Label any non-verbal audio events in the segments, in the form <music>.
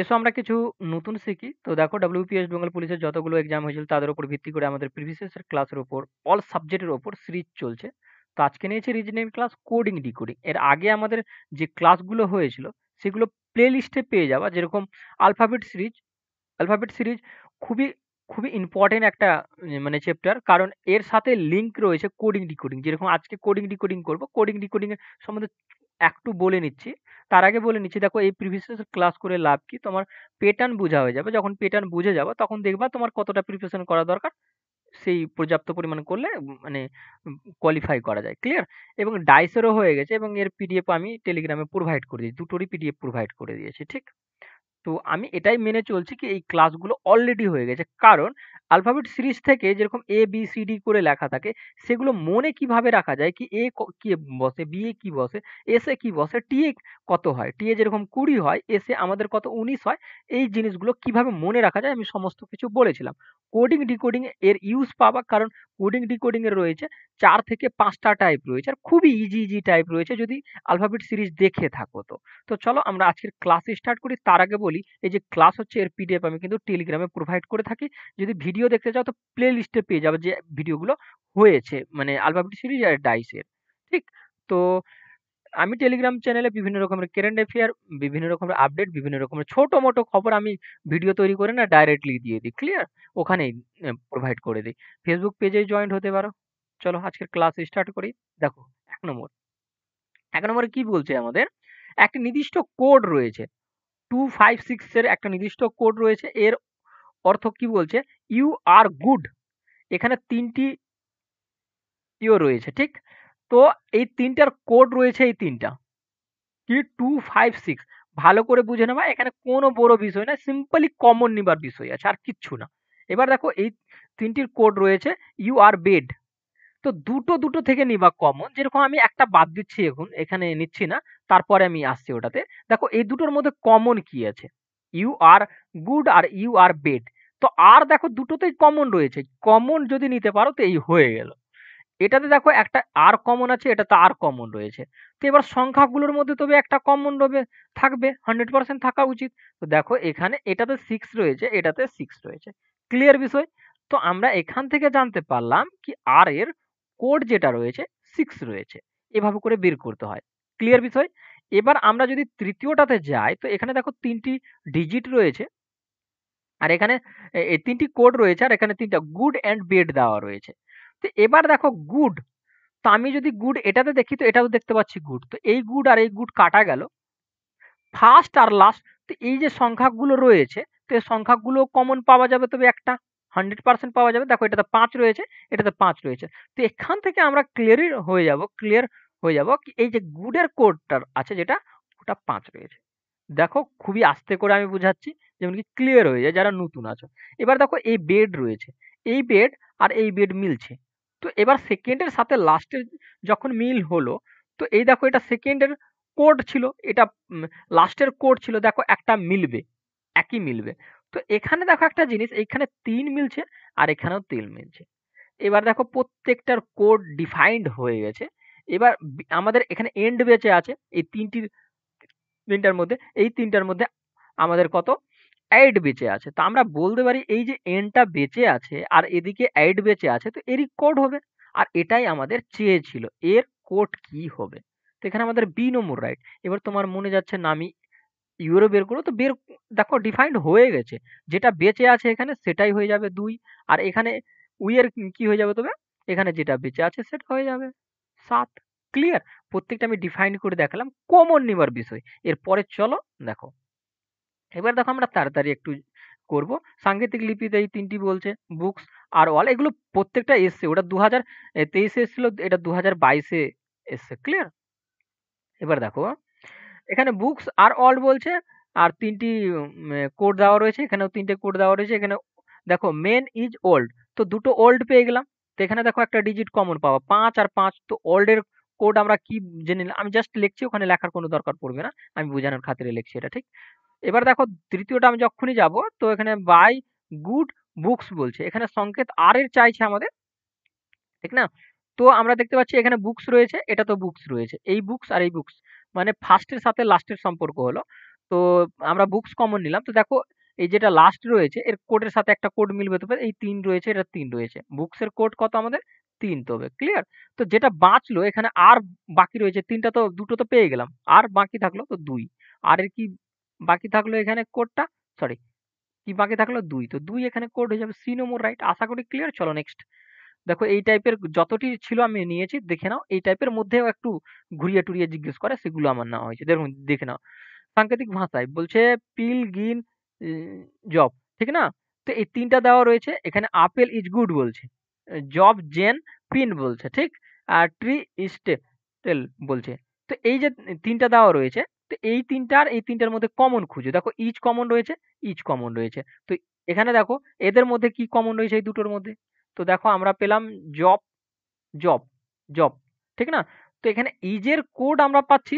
এসো আমরা কিছু নতুন শিখি তো দেখো ডাব্লিউপিএস বেঙ্গল পুলিশের যতগুলো এক্সাম হয়েছিল তাদের উপর ভিত্তি করে আমাদের প্রিভিয়াস ক্লাসের উপর অল সাবজেক্টের ওপর সিরিজ চলছে তো আজকে নিয়েছে রিজনিং ক্লাস কোডিং ডিকোডিং এর আগে আমাদের যে ক্লাসগুলো হয়েছিল সেগুলো প্লে লিস্টে পেয়ে যাওয়া যেরকম আলফাবেট সিরিজ আলফাবেট সিরিজ খুবই খুবই ইম্পর্টেন্ট একটা মানে চ্যাপ্টার কারণ এর সাথে লিঙ্ক রয়েছে কোডিং ডিকোডিং যেরকম আজকে কোডিং ডিকোডিং করব কোডিং ডিকোডিং এর সম্বন্ধে একটু বলে নিচ্ছি তার আগে বলে নিচ্ছি দেখো এই প্রিভিয়াস ক্লাস করে লাভ কি তোমার প্যাটার্ন বোঝা হয়ে যাবে যখন প্যাটার্ন বুঝে যাবে তখন দেখবা তোমার কতটা প্রিপারেশন করা দরকার সেই পর্যাপ্ত পরিমাণ করলে মানে কোয়ালিফাই করা যায় ক্লিয়ার এবং ডাইসেরও হয়ে গেছে এবং এর পিডিএফ আমি টেলিগ্রামে প্রোভাইড করে দিয়েছি দুটোরই পিডিএফ প্রোভাইড করে দিয়েছি ঠিক তো আমি এটাই মেনে চলছি কি এই ক্লাসগুলো অলরেডি হয়ে গেছে কারণ আলফাবেট সিরিজ থেকে যেরকম এ বি সি ডি করে লেখা থাকে সেগুলো মনে কিভাবে রাখা যায় কি এ কি বসে বি এ কি বসে এস এ কি বসে টি এ কত হয় টি এ যেরকম কুড়ি হয় এস এ আমাদের কত উনিশ হয় এই জিনিসগুলো কিভাবে মনে রাখা যায় আমি সমস্ত কিছু বলেছিলাম কোডিং ডিকোডিং এর ইউজ পাবা কারণ কোডিং ডিকোডিংয়ের রয়েছে চার থেকে পাঁচটা টাইপ রয়েছে আর খুবই ইজি ইজি টাইপ রয়েছে যদি আলফাবেট সিরিজ দেখে থাকো তো তো চলো আমরা আজকের ক্লাস স্টার্ট করি তার আগে বলি এই যে ক্লাস হচ্ছে এর পিডিএফ আমি কিন্তু টেলিগ্রামে প্রোভাইড করে থাকি যদি ভিডিও দেখতে চাও তো প্লে লিস্টে পেয়ে যাবে যে ভিডিওগুলো হয়েছে মানে আলফাবেট সিরিজ আর ডাইসের ঠিক তো আমি টেলিগ্রাম চ্যানেলে বিভিন্ন রকমের কারেন্ট অ্যাফেয়ার বিভিন্ন রকমের আপডেট বিভিন্ন রকমের ছোটো মোটো খবর আমি ভিডিও তৈরি করে না ডাইরেক্টলি দিয়ে দিই ক্লিয়ার ওখানেই প্রোভাইড করে দিই ফেসবুক পেজে জয়েন্ট হতে পারো চলো আজকের ক্লাস স্টার্ট করি দেখো এক নম্বর এক নম্বরে কি বলছে আমাদের একটা নির্দিষ্ট কোড রয়েছে টু ফাইভ সিক্সের একটা নির্দিষ্ট কোড রয়েছে এর অর্থ কি বলছে ইউ আর গুড এখানে তিনটি ইও রয়েছে ঠিক তো এই তিনটার কোড রয়েছে এই তিনটা কি টু ফাইভ সিক্স ভালো করে বুঝে নেওয়া এখানে কোনো বড় বিষয় না সিম্পলি কমন নিবার বিষয় আছে আর কিচ্ছু না এবার দেখো এই তিনটির কোড রয়েছে ইউ আর বেড তো দুটো দুটো থেকে নিবা কমন যেরকম আমি একটা বাদ দিচ্ছি এখন এখানে নিচ্ছি না তারপরে আমি আসছি ওটাতে দেখো এই দুটোর মধ্যে কমন কি আছে ইউ আর গুড আর ইউ আর বেড তো আর দেখো দুটোতেই কমন রয়েছে কমন যদি নিতে পারো তো এই হয়ে গেল এটাতে দেখো একটা আর কমন আছে এটাতে আর কমন রয়েছে তো এবার সংখ্যাগুলোর মধ্যে তবে একটা কমন রবে থাকবে হান্ড্রেড পার্সেন্ট থাকা উচিত তো দেখো এখানে এটাতে সিক্স রয়েছে এটাতে সিক্স রয়েছে ক্লিয়ার বিষয় তো আমরা এখান থেকে জানতে পারলাম কি আর এর কোড যেটা রয়েছে সিক্স রয়েছে এভাবে করে বের করতে হয় ক্লিয়ার বিষয় এবার আমরা যদি তৃতীয়টাতে যাই তো এখানে দেখো তিনটি ডিজিট রয়েছে আর এখানে তিনটি কোড রয়েছে আর এখানে তিনটা গুড অ্যান্ড বেড দেওয়া রয়েছে তো এবার দেখো গুড তো আমি যদি গুড এটাতে দেখি তো এটাও দেখতে পাচ্ছি গুড তো এই গুড আর এই গুড কাটা গেল ফার্স্ট আর লাস্ট তো এই যে সংখ্যাগুলো রয়েছে তো এই সংখ্যাগুলো কমন পাওয়া যাবে তবে একটা হান্ড্রেড পার্সেন্ট পাওয়া যাবে দেখো এটাতে পাঁচ রয়েছে এটাতে পাঁচ রয়েছে তো এখান থেকে আমরা ক্লিয়ারই হয়ে যাব ক্লিয়ার হয়ে যাব এই যে গুডের কোডটার আছে যেটা ওটা পাঁচ রয়েছে দেখো খুবই আস্তে করে আমি বুঝাচ্ছি যেমন কি ক্লিয়ার হয়ে যায় যারা নতুন আছো এবার দেখো এই বেড রয়েছে এই বেড আর এই বেড মিলছে তো এবার সেকেন্ডের সাথে লাস্টের যখন মিল হলো তো এই দেখো এটা সেকেন্ডের কোড ছিল এটা লাস্টের কোড ছিল দেখো একটা মিলবে একই মিলবে তো এখানে দেখো একটা জিনিস এইখানে তিন মিলছে আর এখানেও তিন মিলছে এবার দেখো প্রত্যেকটার কোড ডিফাইন্ড হয়ে গেছে এবার আমাদের এখানে এন্ড বেঁচে আছে এই তিনটির তিনটার মধ্যে এই তিনটার মধ্যে আমাদের কত অ্যাড বেঁচে আছে তো আমরা বলতে পারি এই যে এনটা বেঁচে আছে আর এদিকে অ্যাড বেঁচে আছে তো এরই কোড হবে আর এটাই আমাদের চেয়েছিল এর কোড কি হবে তো এখানে আমাদের বি নম্বর রাইট এবার তোমার মনে যাচ্ছে না আমি ইউরো বের করবো তো বের দেখো ডিফাইন্ড হয়ে গেছে যেটা বেঁচে আছে এখানে সেটাই হয়ে যাবে দুই আর এখানে উইয়ের কি হয়ে যাবে তবে এখানে যেটা বেঁচে আছে সেটা হয়ে যাবে সাত ক্লিয়ার প্রত্যেকটা আমি ডিফাইন করে দেখালাম কমন নেবার বিষয় এরপরে চলো দেখো এবার দেখো আমরা তাড়াতাড়ি একটু করব সাংকেতিক লিপিতে এই তিনটি বলছে বুকস আর অল এগুলো প্রত্যেকটা এসছে ওটা দু হাজার তেইশে এসেছিলো এটা দু হাজার বাইশে এসছে ক্লিয়ার এবার দেখো এখানে বুকস আর অল বলছে আর তিনটি কোড দেওয়া রয়েছে এখানেও তিনটে কোড দেওয়া রয়েছে এখানে দেখো মেন ইজ ওল্ড তো দুটো ওল্ড পেয়ে গেলাম তো এখানে দেখো একটা ডিজিট কমন পাওয়া পাঁচ আর পাঁচ তো ওল্ডের কোড আমরা কি জেনে আমি জাস্ট লিখছি ওখানে লেখার কোনো দরকার পড়বে না আমি বোঝানোর খাতিরে লিখছি এটা ঠিক এবার দেখো তৃতীয়টা আমি যখনই যাব তো এখানে বাই গুড বুকস বলছে এখানে সংকেত আর এর চাইছে আমাদের ঠিক না তো আমরা দেখতে পাচ্ছি এখানে বুকস রয়েছে এটা তো বুকস রয়েছে এই বুকস আর এই বুকস মানে ফার্স্টের সাথে লাস্টের সম্পর্ক হলো তো আমরা বুকস কমন নিলাম তো দেখো এই যেটা লাস্ট রয়েছে এর কোডের সাথে একটা কোড মিলবে তবে এই তিন রয়েছে এটা তিন রয়েছে বুকসের কোড কত আমাদের তিন তবে ক্লিয়ার তো যেটা বাঁচলো এখানে আর বাকি রয়েছে তিনটা তো দুটো তো পেয়ে গেলাম আর বাকি থাকলো তো দুই আর এর কি বাকি থাকলো এখানে কোডটা সরি কি বাকি থাকলো দুই তো দুই এখানে কোড হয়ে যাবে সি নম্বর রাইট আশা করি ক্লিয়ার চলো নেক্সট দেখো এই টাইপের যতটি ছিল আমি নিয়েছি দেখে নাও এই টাইপের মধ্যেও একটু ঘুরিয়ে টুরিয়ে জিজ্ঞেস করে সেগুলো আমার নেওয়া হয়েছে দেখুন দেখে নাও সাংকেতিক ভাষায় বলছে পিল গিন জব ঠিক না তো এই তিনটা দেওয়া রয়েছে এখানে আপেল ইজ গুড বলছে জব জেন পিন বলছে ঠিক আর ট্রি ইস্টেল বলছে তো এই যে তিনটা দেওয়া রয়েছে তো এই তিনটার এই তিনটার মধ্যে কমন খুঁজো দেখো ইচ কমন রয়েছে ইচ কমন রয়েছে তো এখানে দেখো এদের মধ্যে কি কমন রয়েছে এই দুটোর মধ্যে তো দেখো আমরা পেলাম জব জব জব ঠিক না তো এখানে ইজের কোড আমরা পাচ্ছি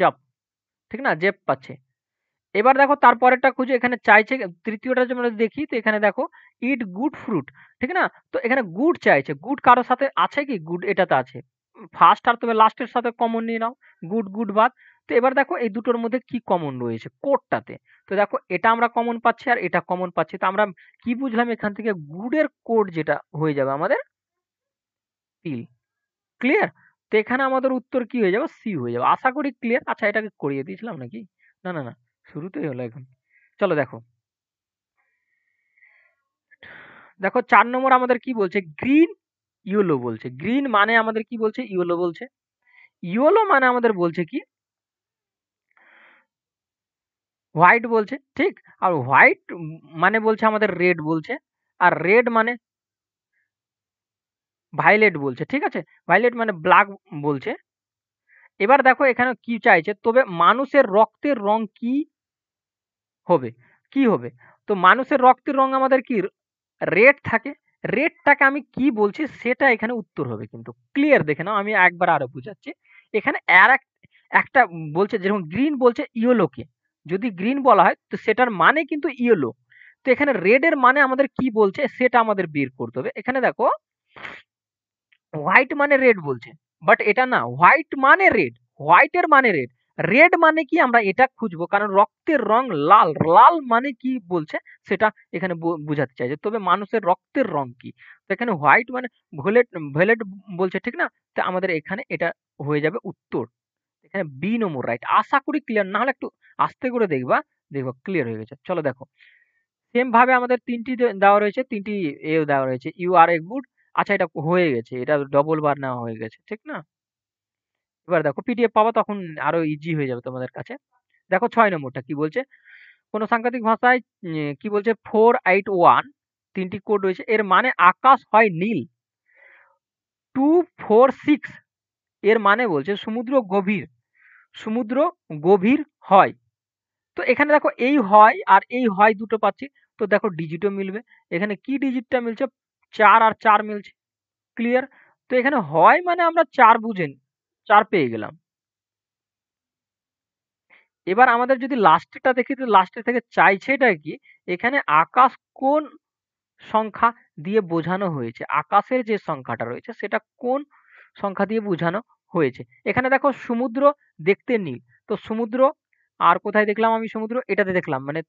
জব ঠিক না জেব পাচ্ছে এবার দেখো তারপরেরটা খুঁজে এখানে চাইছে তৃতীয়টা আমরা দেখি তো এখানে দেখো ইট গুড ফ্রুট ঠিক না তো এখানে গুড চাইছে গুড কারোর সাথে আছে কি গুড এটাতে আছে ফার্স্ট আর তবে লাস্টের সাথে কমন নিয়ে নাও গুড গুড বাদ তো এবার দেখো এই দুটোর মধ্যে কি কমন রয়েছে কোডটাতে তো দেখো এটা আমরা কমন পাচ্ছি আর এটা কমন পাচ্ছি তো আমরা কি বুঝলাম এখান থেকে গুডের কোড যেটা হয়ে যাবে আমাদের পিল ক্লিয়ার তো এখানে আমাদের উত্তর কি হয়ে যাবে সি হয়ে যাবে আশা করি ক্লিয়ার আচ্ছা এটাকে করিয়ে দিয়েছিলাম নাকি না না না শুরুতেই হলো এখন চলো দেখো দেখো চার নম্বর আমাদের কি বলছে গ্রিন ইয়েলো বলছে গ্রিন মানে আমাদের কি বলছে ইয়েলো বলছে ইয়েলো মানে আমাদের বলছে কি হোয়াইট বলছে ঠিক আর হোয়াইট মানে বলছে আমাদের রেড বলছে আর রেড মানে ভাইলেট বলছে ঠিক আছে ভাইলেট মানে ব্ল্যাক বলছে এবার দেখো এখানে কি চাইছে তবে মানুষের রক্তের রং কি হবে কি হবে তো মানুষের রক্তের রং আমাদের কি রেড থাকে রেটটাকে আমি কি বলছি সেটা এখানে উত্তর হবে কিন্তু ক্লিয়ার দেখে নাও আমি একবার আরো বুঝাচ্ছি এখানে আর একটা বলছে যেরকম গ্রিন বলছে ইয়েলোকে যদি গ্রিন বলা হয় তো সেটার মানে কিন্তু ইয়েলো তো এখানে রেডের মানে আমাদের কি বলছে সেটা আমাদের বের করতে হবে এখানে দেখো হোয়াইট মানে রেড বলছে বাট এটা না হোয়াইট মানে রেড হোয়াইটের মানে রেড রেড মানে কি আমরা এটা খুঁজবো কারণ রক্তের রং লাল লাল মানে কি বলছে সেটা এখানে বোঝাতে চাইছে তবে মানুষের রক্তের রং কি তো এখানে হোয়াইট মানে ভোলেট ভোলেট বলছে ঠিক না তো আমাদের এখানে এটা হয়ে যাবে উত্তর এখানে বি নম্বর রাইট আশা করি ক্লিয়ার না হলে একটু আস্তে করে দেখবা দেখবো ক্লিয়ার হয়ে গেছে চলো দেখো সেম ভাবে আমাদের তিনটি দেওয়া রয়েছে তিনটি এও দেওয়া রয়েছে ইউ আর এ গুড আচ্ছা এটা হয়ে গেছে এটা ডবল বার নেওয়া হয়ে গেছে ঠিক না এবার দেখো পিডিএফ পাবা তখন আরো ইজি হয়ে যাবে তোমাদের কাছে দেখো ছয় নম্বরটা কি বলছে কোন সাংকেতিক ভাষায় কি বলছে ফোর আইট ওয়ান তিনটি কোড রয়েছে এর মানে আকাশ হয় নীল টু ফোর সিক্স এর মানে বলছে সমুদ্র গভীর সমুদ্র গভীর হয় তো এখানে দেখো এই হয় আর এই হয় দুটো পাচ্ছি তো দেখো ডিজিটও মিলবে এখানে কি ডিজিটটা মিলছে চার আর চার মিলছে ক্লিয়ার তো এখানে হয় মানে আমরা চার বুঝেনি চার পেয়ে গেলাম এবার আমাদের যদি লাস্টেরটা দেখি তো লাস্টের থেকে চাইছে এটা কি এখানে আকাশ কোন সংখ্যা দিয়ে বোঝানো হয়েছে আকাশের যে সংখ্যাটা রয়েছে সেটা কোন সংখ্যা দিয়ে বোঝানো হয়েছে এখানে দেখো সমুদ্র দেখতে নীল তো সমুদ্র আর কোথায় দেখলাম আমি সমুদ্র এটাতে দেখলাম মানে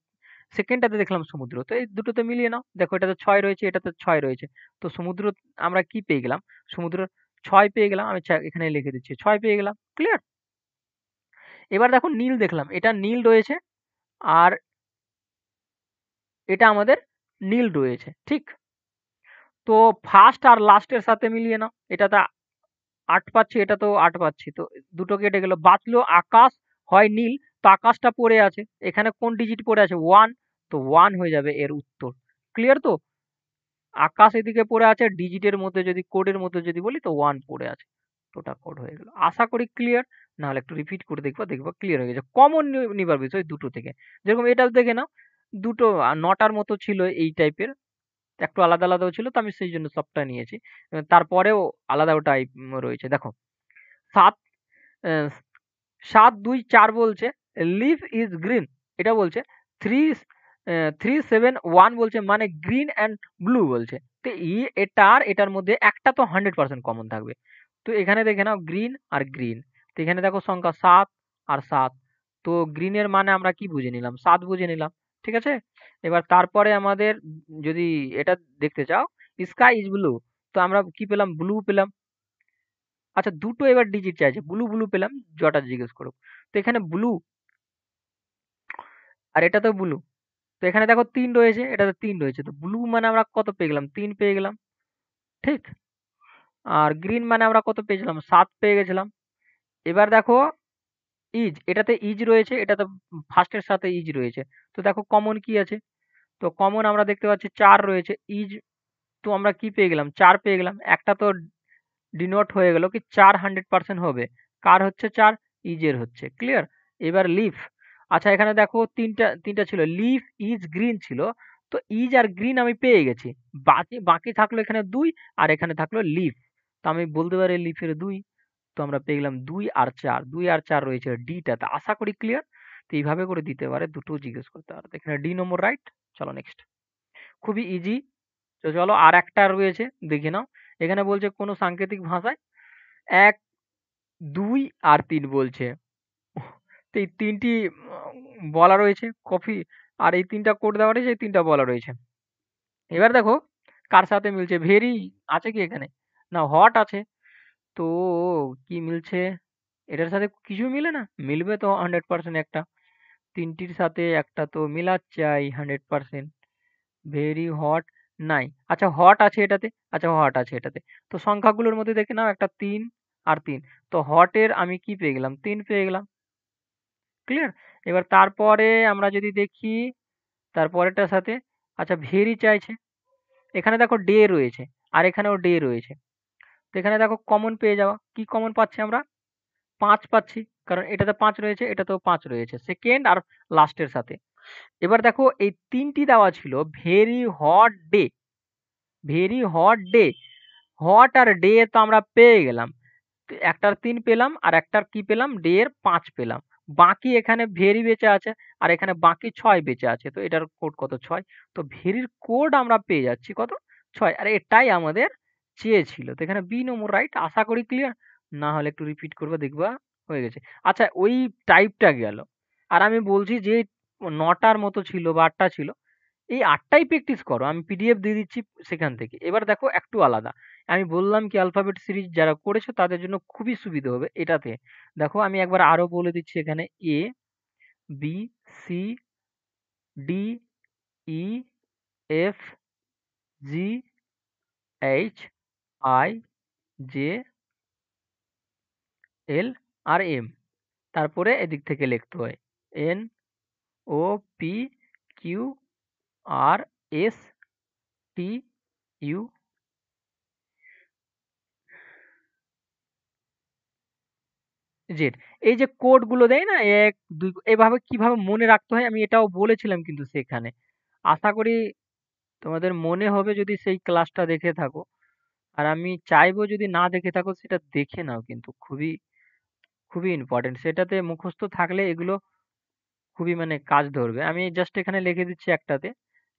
সেকেন্ডটাতে দেখলাম সমুদ্র তো এই দুটোতে মিলিয়ে নাও দেখো এটাতে ছয় রয়েছে এটাতে ছয় রয়েছে তো সমুদ্র আমরা কি পেয়ে গেলাম সমুদ্র ছয় পেয়ে গেলাম আমি এখানে লিখে দিচ্ছি ছয় পেয়ে গেলাম ক্লিয়ার এবার দেখো নীল দেখলাম এটা নীল রয়েছে আর এটা আমাদের নীল রয়েছে ঠিক তো ফার্স্ট আর লাস্টের সাথে মিলিয়ে নাও এটা তো আট পাচ্ছি এটা তো আট পাচ্ছি তো দুটো কেটে গেল বাঁচলো আকাশ হয় নীল তো আকাশটা পড়ে আছে এখানে কোন ডিজিট পড়ে আছে ওয়ান তো ওয়ান হয়ে যাবে এর উত্তর ক্লিয়ার তো আকাশ এদিকে পড়ে আছে ডিজিটের মধ্যে যদি কোডের মধ্যে যদি বলি তো ওয়ান পড়ে আছে টোটাল কোড হয়ে গেল আশা করি ক্লিয়ার নাহলে একটু রিপিট করে দেখবা দেখবা ক্লিয়ার হয়ে গেছে কমন নিবার বিষয় দুটো থেকে যেরকম এটাও দেখে নাও দুটো নটার মতো ছিল এই টাইপের একটু আলাদা আলাদাও ছিল তো আমি সেই জন্য সবটা নিয়েছি তারপরেও আলাদাও টাইপ রয়েছে দেখো সাত সাত দুই চার বলছে লিভ ইজ গ্রিন এটা বলছে থ্রি থ্রি সেভেন ওয়ান বলছে মানে গ্রিন অ্যান্ড ব্লু বলছে তো ই এটার এটার মধ্যে একটা তো হান্ড্রেড পার্সেন্ট কমন থাকবে তো এখানে দেখে নাও গ্রিন আর গ্রিন তো এখানে দেখো সংখ্যা সাত আর সাত তো গ্রিনের মানে আমরা কি বুঝে নিলাম সাত বুঝে নিলাম ঠিক আছে এবার তারপরে আমাদের যদি এটা দেখতে চাও স্কাই ইজ ব্লু তো আমরা কি পেলাম ব্লু পেলাম আচ্ছা দুটো এবার ডিজিট চাইছে ব্লু ব্লু পেলাম জটা জিজ্ঞেস করুক তো এখানে ব্লু আর এটা তো ব্লু তো এখানে দেখো তিন রয়েছে এটাতে তিন রয়েছে তো ব্লু মানে আমরা কত পেয়ে গেলাম তিন পেয়ে গেলাম ঠিক আর গ্রিন মানে আমরা কত পেয়েছিলাম সাত পেয়ে গেছিলাম এবার দেখো ইজ এটাতে ইজ রয়েছে এটাতে ফার্স্টের সাথে ইজ রয়েছে তো দেখো কমন কি আছে তো কমন আমরা দেখতে পাচ্ছি চার রয়েছে ইজ তো আমরা কি পেয়ে গেলাম চার পেয়ে গেলাম একটা তো ডিনোট হয়ে গেল কি চার হান্ড্রেড পার্সেন্ট হবে কার হচ্ছে চার ইজের হচ্ছে ক্লিয়ার এবার লিফ আচ্ছা এখানে দেখো তিনটা তিনটা ছিল লিফ ইজ গ্রিন ছিল তো ইজ আর গ্রিন আমি পেয়ে গেছি বাকি বাকি থাকলো এখানে দুই আর এখানে থাকলো লিফ তো আমি বলতে পারি লিফের দুই তো আমরা পেয়ে গেলাম দুই আর চার দুই আর চার রয়েছে তো আশা করি ক্লিয়ার তো এইভাবে করে দিতে পারে দুটো জিজ্ঞেস করতে পারে এখানে ডি নম্বর রাইট চলো নেক্সট খুবই ইজি তো চলো আর একটা রয়েছে দেখে নাও এখানে বলছে কোনো সাংকেতিক ভাষায় এক দুই আর তিন বলছে এই তিনটি বলা রয়েছে কফি আর এই তিনটা কোড দেওয়া রয়েছে এই তিনটা বলা রয়েছে এবার দেখো কার সাথে মিলছে ভেরি আছে কি এখানে না হট আছে তো কি মিলছে এটার সাথে কিছু মিলে না মিলবে তো হান্ড্রেড পার্সেন্ট একটা তিনটির সাথে একটা তো মিলা চাই হান্ড্রেড পার্সেন্ট ভেরি হট নাই আচ্ছা হট আছে এটাতে আচ্ছা হট আছে এটাতে তো সংখ্যাগুলোর মধ্যে দেখে নাও একটা তিন আর তিন তো হটের আমি কি পেয়ে গেলাম তিন পেয়ে গেলাম ক্লিয়ার এবার তারপরে আমরা যদি দেখি তারপরেটার সাথে আচ্ছা ভেরি চাইছে এখানে দেখো ডে রয়েছে আর এখানেও ডে রয়েছে তো এখানে দেখো কমন পেয়ে যাওয়া কি কমন পাচ্ছি আমরা পাঁচ পাচ্ছি কারণ এটাতে পাঁচ রয়েছে এটাতেও পাঁচ রয়েছে সেকেন্ড আর লাস্টের সাথে এবার দেখো এই তিনটি দেওয়া ছিল very hot day very hot day hot আর ডে তো আমরা পেয়ে গেলাম একটার তিন পেলাম আর একটার কি পেলাম ডে এর পাঁচ পেলাম বাকি এখানে ভেরি বেঁচে আছে আর এখানে বাকি ছয় বেঁচে আছে তো এটার কোড কত ছয় তো ভেরির কোড আমরা পেয়ে যাচ্ছি কত ছয় আর এটাই আমাদের চেয়েছিল তো এখানে বি নম্বর রাইট আশা করি ক্লিয়ার না হলে একটু রিপিট করবো দেখবা হয়ে গেছে আচ্ছা ওই টাইপটা গেল আর আমি বলছি যে নটার মতো ছিল বা আটটা ছিল এই আটটাই প্র্যাকটিস করো আমি পিডিএফ দিয়ে দিচ্ছি সেখান থেকে এবার দেখো একটু আলাদা আমি বললাম কি অ্যালফাবেট সিরিজ যারা করেছে তাদের জন্য খুবই সুবিধা হবে এটাতে দেখো আমি একবার আরও বলে দিচ্ছি এখানে A B C D E F G H I J L আর এম তারপরে এদিক থেকে লিখতে হয় N O P Q R S T U Z এই যে কোডগুলো দেয় না এক দুই এভাবে কিভাবে মনে রাখতে হয় আমি এটাও বলেছিলাম কিন্তু সেখানে আশা করি তোমাদের মনে হবে যদি সেই ক্লাসটা দেখে থাকো আর আমি চাইবো যদি না দেখে থাকো সেটা দেখে নাও কিন্তু খুবই খুবই ইম্পর্টেন্ট সেটাতে মুখস্থ থাকলে এগুলো খুবই মানে কাজ ধরবে আমি জাস্ট এখানে লিখে দিচ্ছি একটাতে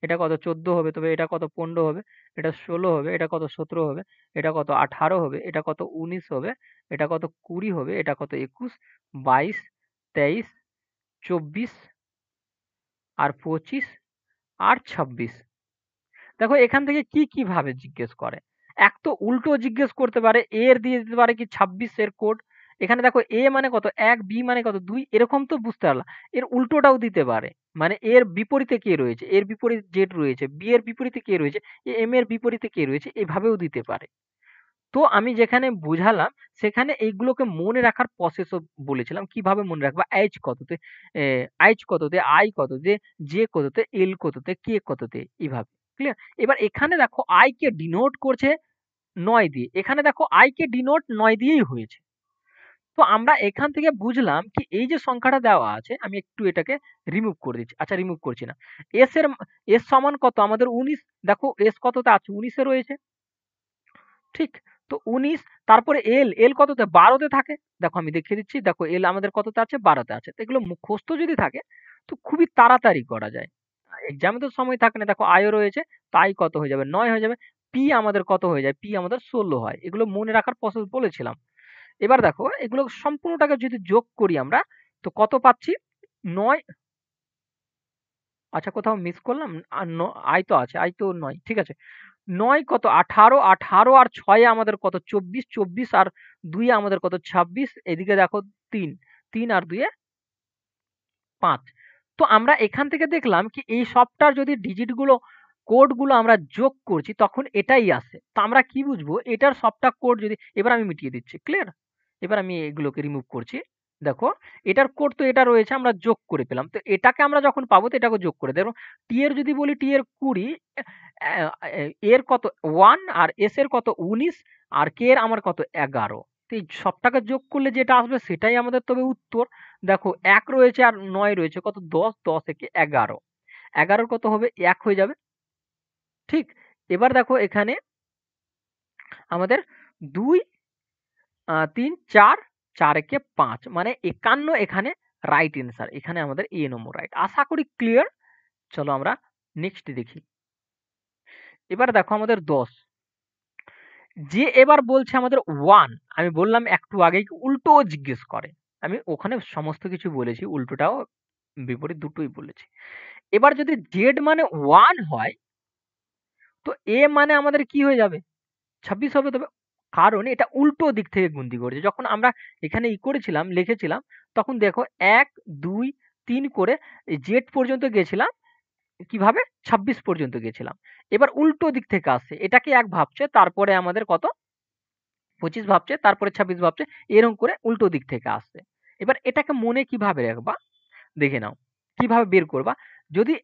এটা কত চোদ্দ হবে তবে এটা কত পনেরো হবে এটা ষোলো হবে এটা কত সতেরো হবে এটা কত আঠারো হবে এটা কত উনিশ হবে এটা কত কুড়ি হবে এটা কত একুশ বাইশ তেইশ চব্বিশ আর পঁচিশ আর ছাব্বিশ দেখো এখান থেকে কি কিভাবে জিজ্ঞেস করে এক তো উল্টো জিজ্ঞেস করতে পারে এর দিয়ে দিতে পারে কি ছাব্বিশের কোড এখানে দেখো এ মানে কত এক বি মানে কত দুই এরকম তো বুঝতে পারলাম এর উল্টোটাও দিতে পারে মানে এর বিপরীতে কে রয়েছে এর বিপরীত জেড রয়েছে বি এর বিপরীতে কে রয়েছে এম এর বিপরীতে কে রয়েছে এভাবেও দিতে পারে তো আমি যেখানে বোঝালাম সেখানে এইগুলোকে মনে রাখার প্রসেসও বলেছিলাম কিভাবে মনে রাখবো এইচ কততে এইচ কততে আই কত যে জে কততে এল কততে কে কততে এইভাবে ক্লিয়ার এবার এখানে দেখো আই কে ডিনোট করছে নয় দিয়ে এখানে দেখো আই কে ডিনোট নয় দিয়েই হয়েছে তো আমরা এখান থেকে বুঝলাম কি এই যে সংখ্যাটা দেওয়া আছে আমি একটু এটাকে রিমুভ করে দিচ্ছি আচ্ছা রিমুভ করছি না এস এর এস সমান কত আমাদের উনিশ দেখো এস কততে আছে উনিশে রয়েছে ঠিক তো উনিশ তারপরে এল এল কততে বারোতে থাকে দেখো আমি দেখিয়ে দিচ্ছি দেখো এল আমাদের কততে আছে বারোতে আছে তো এগুলো মুখস্থ যদি থাকে তো খুবই তাড়াতাড়ি করা যায় এক্সামে তো সময় থাকে না দেখো আয়ও রয়েছে তাই কত হয়ে যাবে নয় হয়ে যাবে পি আমাদের কত হয়ে যায় পি আমাদের ষোলো হয় এগুলো মনে রাখার প্রসেস বলেছিলাম এবার দেখো এগুলো সম্পূর্ণটাকে যদি যোগ করি আমরা তো কত পাচ্ছি নয় আচ্ছা কোথাও মিস করলাম আই তো আছে আই তো নয় ঠিক আছে নয় কত আঠারো আঠারো আর ছয় আমাদের কত চব্বিশ চব্বিশ আর দুই আমাদের কত ছাব্বিশ এদিকে দেখো তিন তিন আর দুইয়ে পাঁচ তো আমরা এখান থেকে দেখলাম কি এই সবটার যদি ডিজিটগুলো কোডগুলো আমরা যোগ করছি তখন এটাই আসে তো আমরা কি বুঝবো এটার সবটা কোড যদি এবার আমি মিটিয়ে দিচ্ছি ক্লিয়ার এবার আমি এগুলোকে রিমুভ করছি দেখো এটার কোড তো এটা রয়েছে আমরা যোগ করে পেলাম তো এটাকে আমরা যখন পাবো তো এটাকে যোগ করে দেবো টি এর যদি বলি টি এর কুড়ি এর কত ওয়ান আর এস এর কত উনিশ আর কে এর আমার কত এগারো তো এই সবটাকে যোগ করলে যেটা আসবে সেটাই আমাদের তবে উত্তর দেখো এক রয়েছে আর নয় রয়েছে কত দশ দশ একে এগারো এগারোর কত হবে এক হয়ে যাবে ঠিক এবার দেখো এখানে আমাদের দুই তিন চার চার একে পাঁচ মানে একান্ন এখানে রাইট এনসার এখানে আমাদের এ নম্বর রাইট আশা করি ক্লিয়ার চলো আমরা নেক্সট দেখি এবার দেখো আমাদের দশ যে এবার বলছে আমাদের ওয়ান আমি বললাম একটু আগেই উল্টো জিজ্ঞেস করে আমি ওখানে সমস্ত কিছু বলেছি উল্টোটাও বিপরীত দুটোই বলেছি এবার যদি জেড মানে ওয়ান হয় তো এ মানে আমাদের কি হয়ে যাবে ছাব্বিশ হবে তবে কারণ এটা উল্টো দিক থেকে গুন্দি করছে যখন আমরা এখানে ই করেছিলাম লিখেছিলাম তখন দেখো এক দুই তিন করে জেড পর্যন্ত গেছিলাম কিভাবে ২৬ পর্যন্ত গেছিলাম এবার উল্টো দিক থেকে আসছে এটাকে এক ভাবছে তারপরে আমাদের কত পঁচিশ ভাবছে তারপরে ২৬ ভাবছে এরকম করে উল্টো দিক থেকে আসছে এবার এটাকে মনে কিভাবে রাখবা দেখে নাও কিভাবে বের করবা যদি